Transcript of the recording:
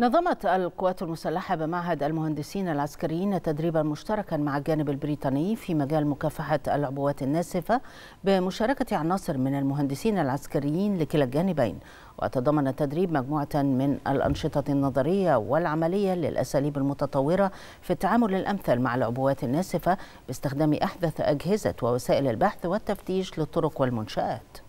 نظمت القوات المسلحة بمعهد المهندسين العسكريين تدريبا مشتركا مع الجانب البريطاني في مجال مكافحة العبوات الناسفة بمشاركة عناصر من المهندسين العسكريين لكلا الجانبين وتضمن التدريب مجموعة من الأنشطة النظرية والعملية للأساليب المتطورة في التعامل الأمثل مع العبوات الناسفة باستخدام أحدث أجهزة ووسائل البحث والتفتيش للطرق والمنشآت